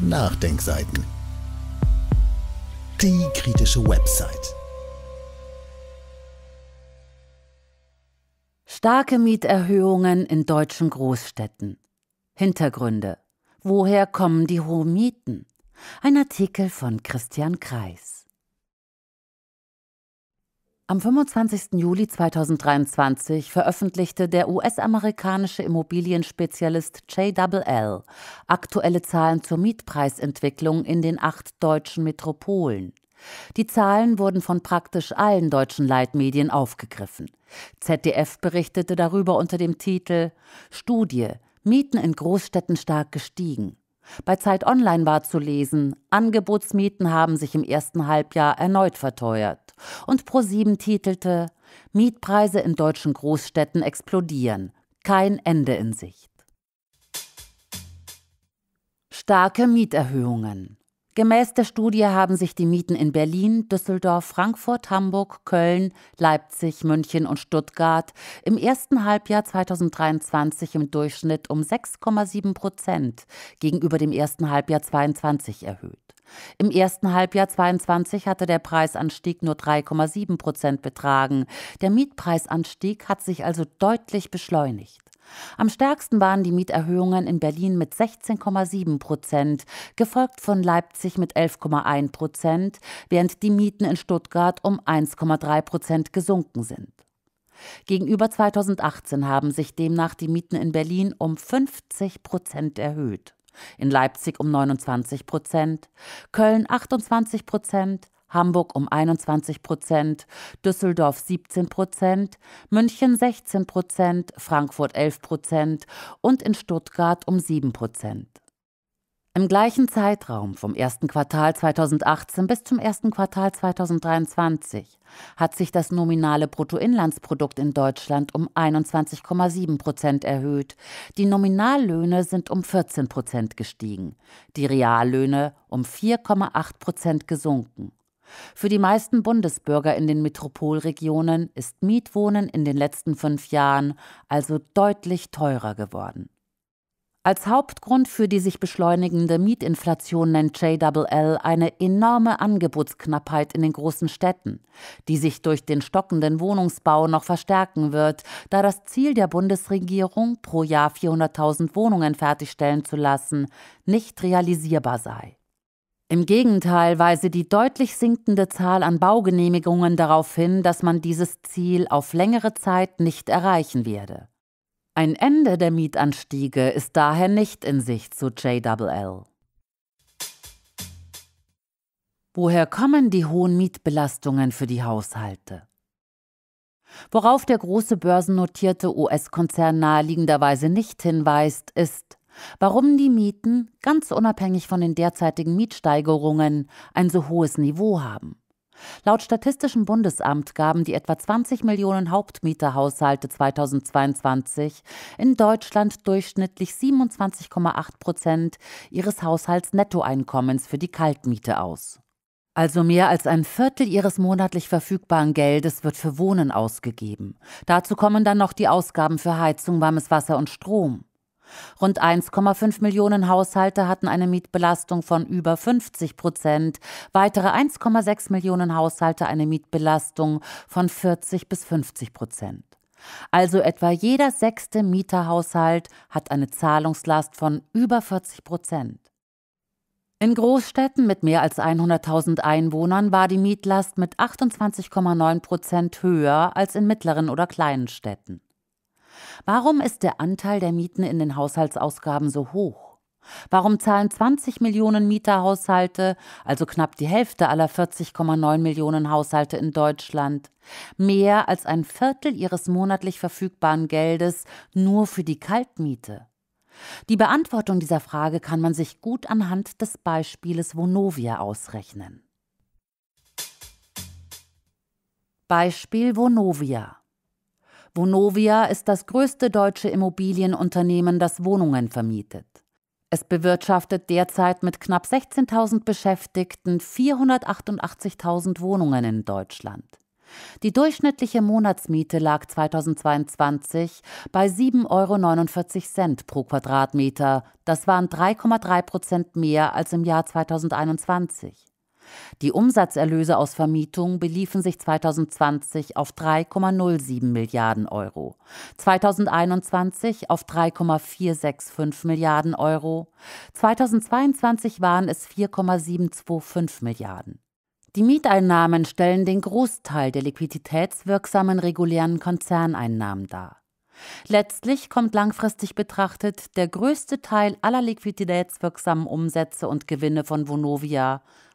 Nachdenkseiten. Die kritische Website. Starke Mieterhöhungen in deutschen Großstädten. Hintergründe. Woher kommen die hohen Mieten? Ein Artikel von Christian Kreis. Am 25. Juli 2023 veröffentlichte der US-amerikanische Immobilienspezialist JLL aktuelle Zahlen zur Mietpreisentwicklung in den acht deutschen Metropolen. Die Zahlen wurden von praktisch allen deutschen Leitmedien aufgegriffen. ZDF berichtete darüber unter dem Titel Studie Mieten in Großstädten stark gestiegen. Bei Zeit Online war zu lesen, Angebotsmieten haben sich im ersten Halbjahr erneut verteuert. Und ProSieben titelte, Mietpreise in deutschen Großstädten explodieren, kein Ende in Sicht. Starke Mieterhöhungen. Gemäß der Studie haben sich die Mieten in Berlin, Düsseldorf, Frankfurt, Hamburg, Köln, Leipzig, München und Stuttgart im ersten Halbjahr 2023 im Durchschnitt um 6,7 Prozent gegenüber dem ersten Halbjahr 2022 erhöht. Im ersten Halbjahr 2022 hatte der Preisanstieg nur 3,7 Prozent betragen. Der Mietpreisanstieg hat sich also deutlich beschleunigt. Am stärksten waren die Mieterhöhungen in Berlin mit 16,7 Prozent, gefolgt von Leipzig mit 11,1 Prozent, während die Mieten in Stuttgart um 1,3 Prozent gesunken sind. Gegenüber 2018 haben sich demnach die Mieten in Berlin um 50 Prozent erhöht, in Leipzig um 29 Prozent, Köln 28 Prozent, Hamburg um 21 Prozent, Düsseldorf 17 Prozent, München 16 Prozent, Frankfurt 11 Prozent und in Stuttgart um 7 Prozent. Im gleichen Zeitraum vom ersten Quartal 2018 bis zum ersten Quartal 2023 hat sich das nominale Bruttoinlandsprodukt in Deutschland um 21,7 Prozent erhöht. Die Nominallöhne sind um 14 Prozent gestiegen, die Reallöhne um 4,8 Prozent gesunken. Für die meisten Bundesbürger in den Metropolregionen ist Mietwohnen in den letzten fünf Jahren also deutlich teurer geworden. Als Hauptgrund für die sich beschleunigende Mietinflation nennt JLL eine enorme Angebotsknappheit in den großen Städten, die sich durch den stockenden Wohnungsbau noch verstärken wird, da das Ziel der Bundesregierung, pro Jahr 400.000 Wohnungen fertigstellen zu lassen, nicht realisierbar sei. Im Gegenteil weise die deutlich sinkende Zahl an Baugenehmigungen darauf hin, dass man dieses Ziel auf längere Zeit nicht erreichen werde. Ein Ende der Mietanstiege ist daher nicht in Sicht zu JLL. Woher kommen die hohen Mietbelastungen für die Haushalte? Worauf der große börsennotierte US-Konzern naheliegenderweise nicht hinweist, ist, Warum die Mieten, ganz unabhängig von den derzeitigen Mietsteigerungen, ein so hohes Niveau haben. Laut Statistischem Bundesamt gaben die etwa 20 Millionen Hauptmieterhaushalte 2022 in Deutschland durchschnittlich 27,8 Prozent ihres Haushaltsnettoeinkommens für die Kaltmiete aus. Also mehr als ein Viertel ihres monatlich verfügbaren Geldes wird für Wohnen ausgegeben. Dazu kommen dann noch die Ausgaben für Heizung, warmes Wasser und Strom. Rund 1,5 Millionen Haushalte hatten eine Mietbelastung von über 50 Prozent, weitere 1,6 Millionen Haushalte eine Mietbelastung von 40 bis 50 Prozent. Also etwa jeder sechste Mieterhaushalt hat eine Zahlungslast von über 40 Prozent. In Großstädten mit mehr als 100.000 Einwohnern war die Mietlast mit 28,9 Prozent höher als in mittleren oder kleinen Städten. Warum ist der Anteil der Mieten in den Haushaltsausgaben so hoch? Warum zahlen 20 Millionen Mieterhaushalte, also knapp die Hälfte aller 40,9 Millionen Haushalte in Deutschland, mehr als ein Viertel ihres monatlich verfügbaren Geldes nur für die Kaltmiete? Die Beantwortung dieser Frage kann man sich gut anhand des Beispieles Vonovia ausrechnen. Beispiel Vonovia Vonovia ist das größte deutsche Immobilienunternehmen, das Wohnungen vermietet. Es bewirtschaftet derzeit mit knapp 16.000 Beschäftigten 488.000 Wohnungen in Deutschland. Die durchschnittliche Monatsmiete lag 2022 bei 7,49 Euro pro Quadratmeter. Das waren 3,3 Prozent mehr als im Jahr 2021. Die Umsatzerlöse aus Vermietung beliefen sich 2020 auf 3,07 Milliarden Euro, 2021 auf 3,465 Milliarden Euro, 2022 waren es 4,725 Milliarden. Die Mieteinnahmen stellen den Großteil der liquiditätswirksamen regulären Konzerneinnahmen dar. Letztlich kommt langfristig betrachtet der größte Teil aller liquiditätswirksamen Umsätze und Gewinne von Vonovia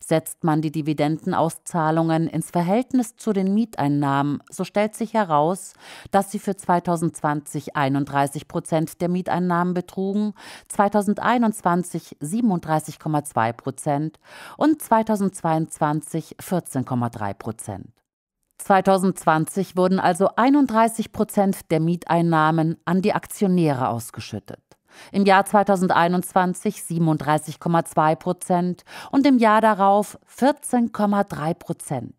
Setzt man die Dividendenauszahlungen ins Verhältnis zu den Mieteinnahmen, so stellt sich heraus, dass sie für 2020 31 Prozent der Mieteinnahmen betrugen, 2021 37,2 Prozent und 2022 14,3 Prozent. 2020 wurden also 31 Prozent der Mieteinnahmen an die Aktionäre ausgeschüttet im Jahr 2021 37,2 Prozent und im Jahr darauf 14,3 Prozent.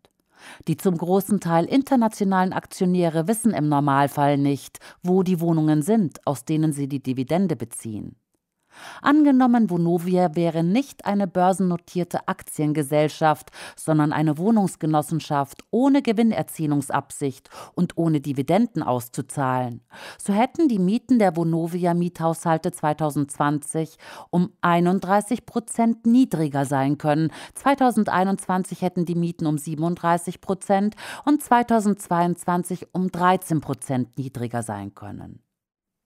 Die zum großen Teil internationalen Aktionäre wissen im Normalfall nicht, wo die Wohnungen sind, aus denen sie die Dividende beziehen. Angenommen, Vonovia wäre nicht eine börsennotierte Aktiengesellschaft, sondern eine Wohnungsgenossenschaft ohne Gewinnerzielungsabsicht und ohne Dividenden auszuzahlen. So hätten die Mieten der Vonovia Miethaushalte 2020 um 31 Prozent niedriger sein können. 2021 hätten die Mieten um 37 Prozent und 2022 um 13 Prozent niedriger sein können.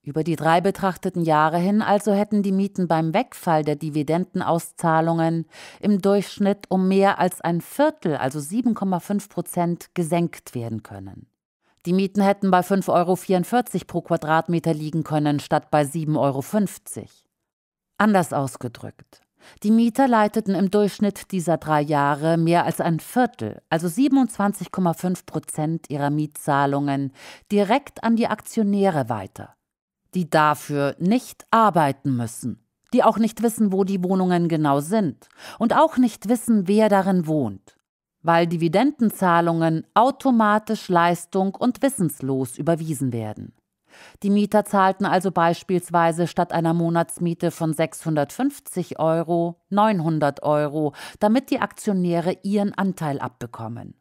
Über die drei betrachteten Jahre hin also hätten die Mieten beim Wegfall der Dividendenauszahlungen im Durchschnitt um mehr als ein Viertel, also 7,5 Prozent, gesenkt werden können. Die Mieten hätten bei 5,44 Euro pro Quadratmeter liegen können, statt bei 7,50 Euro. Anders ausgedrückt. Die Mieter leiteten im Durchschnitt dieser drei Jahre mehr als ein Viertel, also 27,5 Prozent ihrer Mietzahlungen, direkt an die Aktionäre weiter die dafür nicht arbeiten müssen, die auch nicht wissen, wo die Wohnungen genau sind und auch nicht wissen, wer darin wohnt, weil Dividendenzahlungen automatisch Leistung und wissenslos überwiesen werden. Die Mieter zahlten also beispielsweise statt einer Monatsmiete von 650 Euro 900 Euro, damit die Aktionäre ihren Anteil abbekommen.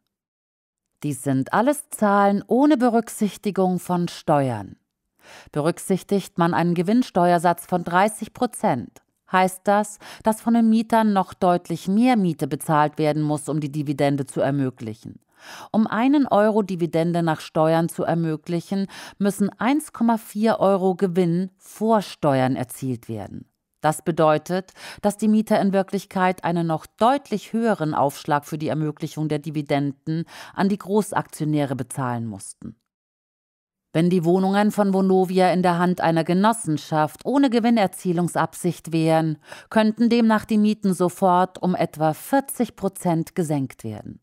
Dies sind alles Zahlen ohne Berücksichtigung von Steuern. Berücksichtigt man einen Gewinnsteuersatz von 30 Prozent, heißt das, dass von den Mietern noch deutlich mehr Miete bezahlt werden muss, um die Dividende zu ermöglichen. Um einen Euro Dividende nach Steuern zu ermöglichen, müssen 1,4 Euro Gewinn vor Steuern erzielt werden. Das bedeutet, dass die Mieter in Wirklichkeit einen noch deutlich höheren Aufschlag für die Ermöglichung der Dividenden an die Großaktionäre bezahlen mussten. Wenn die Wohnungen von Vonovia in der Hand einer Genossenschaft ohne Gewinnerzielungsabsicht wären, könnten demnach die Mieten sofort um etwa 40 Prozent gesenkt werden.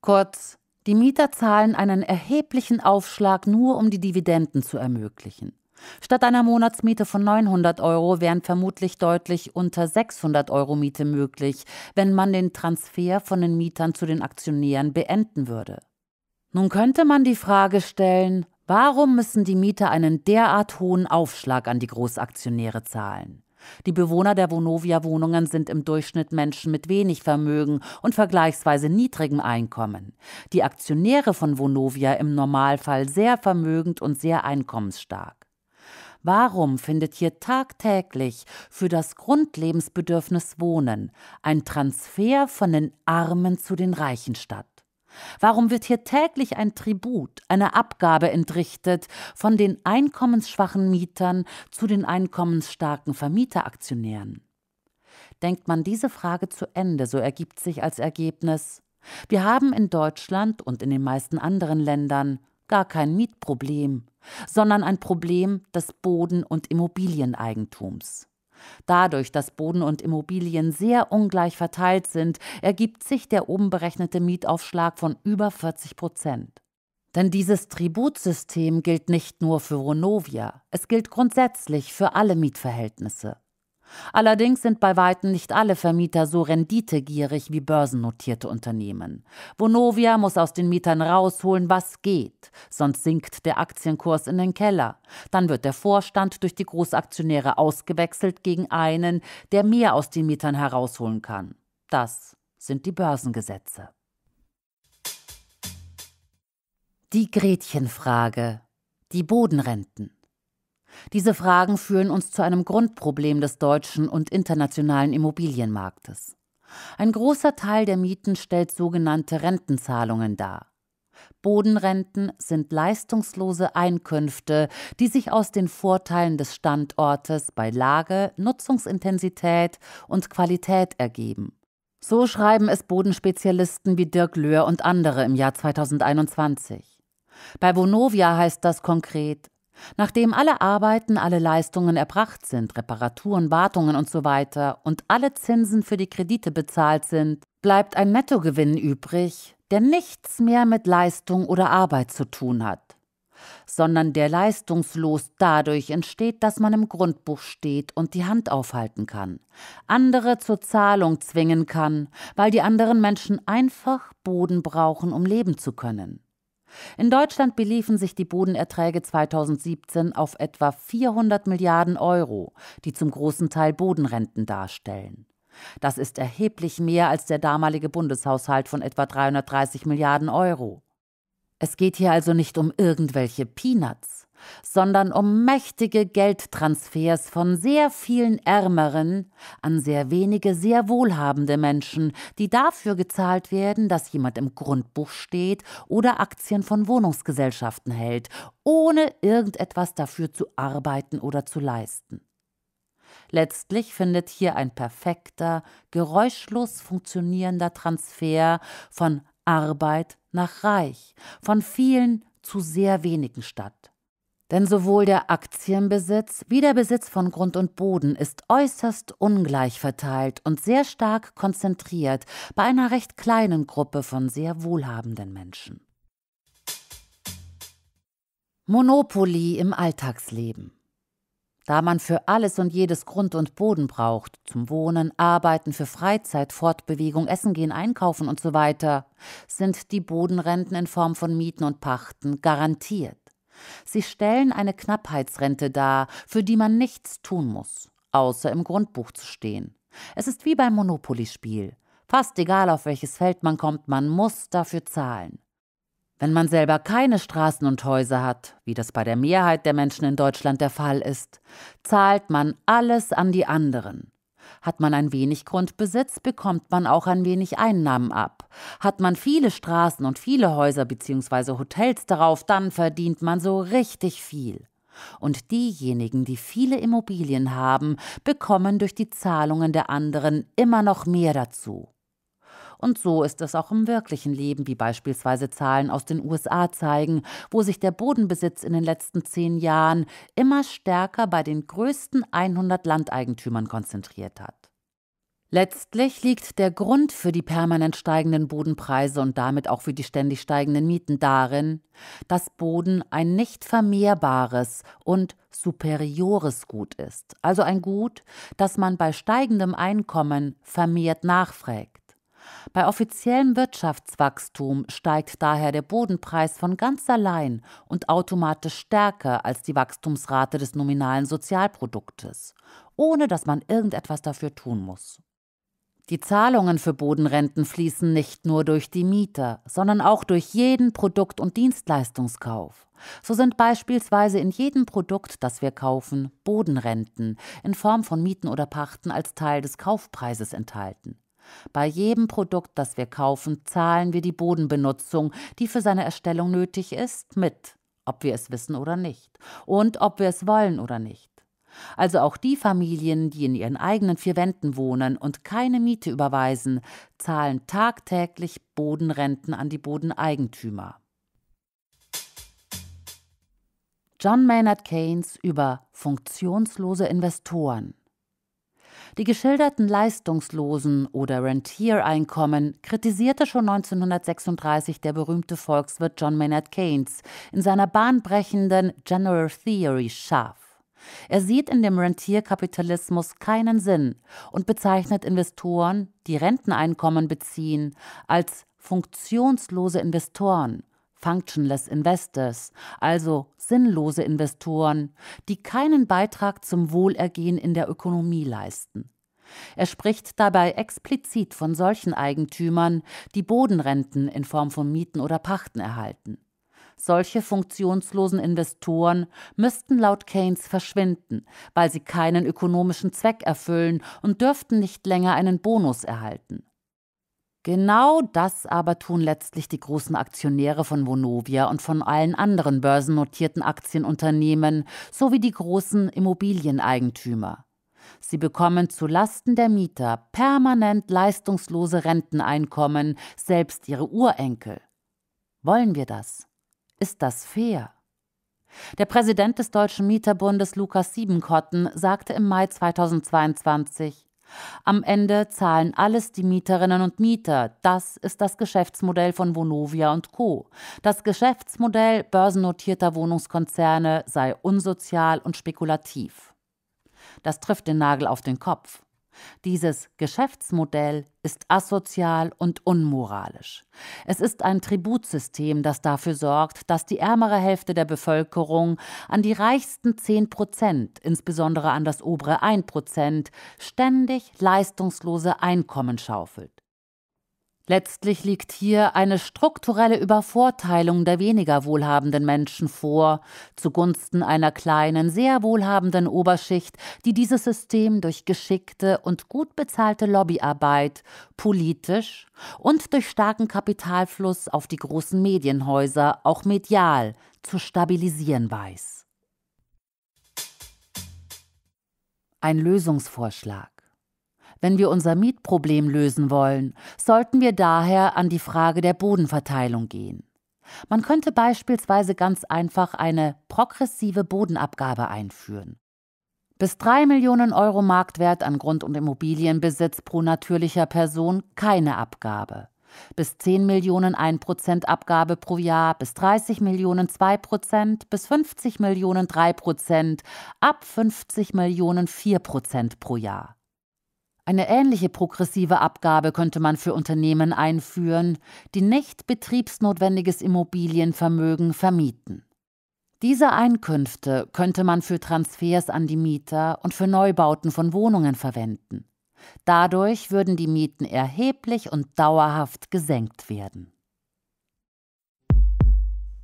Kurz, die Mieter zahlen einen erheblichen Aufschlag nur, um die Dividenden zu ermöglichen. Statt einer Monatsmiete von 900 Euro wären vermutlich deutlich unter 600 Euro Miete möglich, wenn man den Transfer von den Mietern zu den Aktionären beenden würde. Nun könnte man die Frage stellen, Warum müssen die Mieter einen derart hohen Aufschlag an die Großaktionäre zahlen? Die Bewohner der Vonovia-Wohnungen sind im Durchschnitt Menschen mit wenig Vermögen und vergleichsweise niedrigem Einkommen. Die Aktionäre von Vonovia im Normalfall sehr vermögend und sehr einkommensstark. Warum findet hier tagtäglich für das Grundlebensbedürfnis Wohnen ein Transfer von den Armen zu den Reichen statt? Warum wird hier täglich ein Tribut, eine Abgabe entrichtet von den einkommensschwachen Mietern zu den einkommensstarken Vermieteraktionären? Denkt man diese Frage zu Ende, so ergibt sich als Ergebnis wir haben in Deutschland und in den meisten anderen Ländern gar kein Mietproblem, sondern ein Problem des Boden- und Immobilieneigentums. Dadurch, dass Boden und Immobilien sehr ungleich verteilt sind, ergibt sich der oben berechnete Mietaufschlag von über 40 Prozent. Denn dieses Tributsystem gilt nicht nur für Ronovia, es gilt grundsätzlich für alle Mietverhältnisse. Allerdings sind bei weitem nicht alle Vermieter so renditegierig wie börsennotierte Unternehmen. Vonovia muss aus den Mietern rausholen, was geht, sonst sinkt der Aktienkurs in den Keller. Dann wird der Vorstand durch die Großaktionäre ausgewechselt gegen einen, der mehr aus den Mietern herausholen kann. Das sind die Börsengesetze. Die Gretchenfrage. Die Bodenrenten. Diese Fragen führen uns zu einem Grundproblem des deutschen und internationalen Immobilienmarktes. Ein großer Teil der Mieten stellt sogenannte Rentenzahlungen dar. Bodenrenten sind leistungslose Einkünfte, die sich aus den Vorteilen des Standortes bei Lage, Nutzungsintensität und Qualität ergeben. So schreiben es Bodenspezialisten wie Dirk Löhr und andere im Jahr 2021. Bei Vonovia heißt das konkret Nachdem alle Arbeiten, alle Leistungen erbracht sind, Reparaturen, Wartungen und So weiter und alle Zinsen für die Kredite bezahlt sind, bleibt ein Nettogewinn übrig, der nichts mehr mit Leistung oder Arbeit zu tun hat, sondern der leistungslos dadurch entsteht, dass man im Grundbuch steht und die Hand aufhalten kann, andere zur Zahlung zwingen kann, weil die anderen Menschen einfach Boden brauchen, um leben zu können. In Deutschland beliefen sich die Bodenerträge 2017 auf etwa 400 Milliarden Euro, die zum großen Teil Bodenrenten darstellen. Das ist erheblich mehr als der damalige Bundeshaushalt von etwa 330 Milliarden Euro. Es geht hier also nicht um irgendwelche Peanuts sondern um mächtige Geldtransfers von sehr vielen Ärmeren an sehr wenige sehr wohlhabende Menschen, die dafür gezahlt werden, dass jemand im Grundbuch steht oder Aktien von Wohnungsgesellschaften hält, ohne irgendetwas dafür zu arbeiten oder zu leisten. Letztlich findet hier ein perfekter, geräuschlos funktionierender Transfer von Arbeit nach Reich, von vielen zu sehr wenigen statt. Denn sowohl der Aktienbesitz wie der Besitz von Grund und Boden ist äußerst ungleich verteilt und sehr stark konzentriert bei einer recht kleinen Gruppe von sehr wohlhabenden Menschen. Monopoly im Alltagsleben. Da man für alles und jedes Grund und Boden braucht, zum Wohnen, Arbeiten, für Freizeit, Fortbewegung, Essen gehen, Einkaufen usw., so sind die Bodenrenten in Form von Mieten und Pachten garantiert. Sie stellen eine Knappheitsrente dar, für die man nichts tun muss, außer im Grundbuch zu stehen. Es ist wie beim Monopoly-Spiel. Fast egal, auf welches Feld man kommt, man muss dafür zahlen. Wenn man selber keine Straßen und Häuser hat, wie das bei der Mehrheit der Menschen in Deutschland der Fall ist, zahlt man alles an die anderen. Hat man ein wenig Grundbesitz, bekommt man auch ein wenig Einnahmen ab. Hat man viele Straßen und viele Häuser bzw. Hotels darauf, dann verdient man so richtig viel. Und diejenigen, die viele Immobilien haben, bekommen durch die Zahlungen der anderen immer noch mehr dazu. Und so ist es auch im wirklichen Leben, wie beispielsweise Zahlen aus den USA zeigen, wo sich der Bodenbesitz in den letzten zehn Jahren immer stärker bei den größten 100 Landeigentümern konzentriert hat. Letztlich liegt der Grund für die permanent steigenden Bodenpreise und damit auch für die ständig steigenden Mieten darin, dass Boden ein nicht vermehrbares und superiores Gut ist, also ein Gut, das man bei steigendem Einkommen vermehrt nachfragt. Bei offiziellem Wirtschaftswachstum steigt daher der Bodenpreis von ganz allein und automatisch stärker als die Wachstumsrate des nominalen Sozialproduktes, ohne dass man irgendetwas dafür tun muss. Die Zahlungen für Bodenrenten fließen nicht nur durch die Mieter, sondern auch durch jeden Produkt- und Dienstleistungskauf. So sind beispielsweise in jedem Produkt, das wir kaufen, Bodenrenten in Form von Mieten oder Pachten als Teil des Kaufpreises enthalten. Bei jedem Produkt, das wir kaufen, zahlen wir die Bodenbenutzung, die für seine Erstellung nötig ist, mit, ob wir es wissen oder nicht und ob wir es wollen oder nicht. Also auch die Familien, die in ihren eigenen vier Wänden wohnen und keine Miete überweisen, zahlen tagtäglich Bodenrenten an die Bodeneigentümer. John Maynard Keynes über funktionslose Investoren. Die geschilderten Leistungslosen oder Rentiereinkommen kritisierte schon 1936 der berühmte Volkswirt John Maynard Keynes in seiner bahnbrechenden General Theory scharf. Er sieht in dem Rentierkapitalismus keinen Sinn und bezeichnet Investoren, die Renteneinkommen beziehen, als funktionslose Investoren Functionless Investors, also sinnlose Investoren, die keinen Beitrag zum Wohlergehen in der Ökonomie leisten. Er spricht dabei explizit von solchen Eigentümern, die Bodenrenten in Form von Mieten oder Pachten erhalten. Solche funktionslosen Investoren müssten laut Keynes verschwinden, weil sie keinen ökonomischen Zweck erfüllen und dürften nicht länger einen Bonus erhalten. Genau das aber tun letztlich die großen Aktionäre von Vonovia und von allen anderen börsennotierten Aktienunternehmen sowie die großen Immobilieneigentümer. Sie bekommen zu Lasten der Mieter permanent leistungslose Renteneinkommen, selbst ihre Urenkel. Wollen wir das? Ist das fair? Der Präsident des Deutschen Mieterbundes Lukas Siebenkotten sagte im Mai 2022 am Ende zahlen alles die Mieterinnen und Mieter. Das ist das Geschäftsmodell von Vonovia und Co. Das Geschäftsmodell börsennotierter Wohnungskonzerne sei unsozial und spekulativ. Das trifft den Nagel auf den Kopf. Dieses Geschäftsmodell ist asozial und unmoralisch. Es ist ein Tributsystem, das dafür sorgt, dass die ärmere Hälfte der Bevölkerung an die reichsten 10 Prozent, insbesondere an das obere 1 Prozent, ständig leistungslose Einkommen schaufelt. Letztlich liegt hier eine strukturelle Übervorteilung der weniger wohlhabenden Menschen vor, zugunsten einer kleinen, sehr wohlhabenden Oberschicht, die dieses System durch geschickte und gut bezahlte Lobbyarbeit politisch und durch starken Kapitalfluss auf die großen Medienhäuser auch medial zu stabilisieren weiß. Ein Lösungsvorschlag. Wenn wir unser Mietproblem lösen wollen, sollten wir daher an die Frage der Bodenverteilung gehen. Man könnte beispielsweise ganz einfach eine progressive Bodenabgabe einführen. Bis 3 Millionen Euro Marktwert an Grund- und Immobilienbesitz pro natürlicher Person keine Abgabe. Bis 10 Millionen 1% Abgabe pro Jahr, bis 30 Millionen 2%, bis 50 Millionen 3%, ab 50 Millionen 4% pro Jahr. Eine ähnliche progressive Abgabe könnte man für Unternehmen einführen, die nicht betriebsnotwendiges Immobilienvermögen vermieten. Diese Einkünfte könnte man für Transfers an die Mieter und für Neubauten von Wohnungen verwenden. Dadurch würden die Mieten erheblich und dauerhaft gesenkt werden.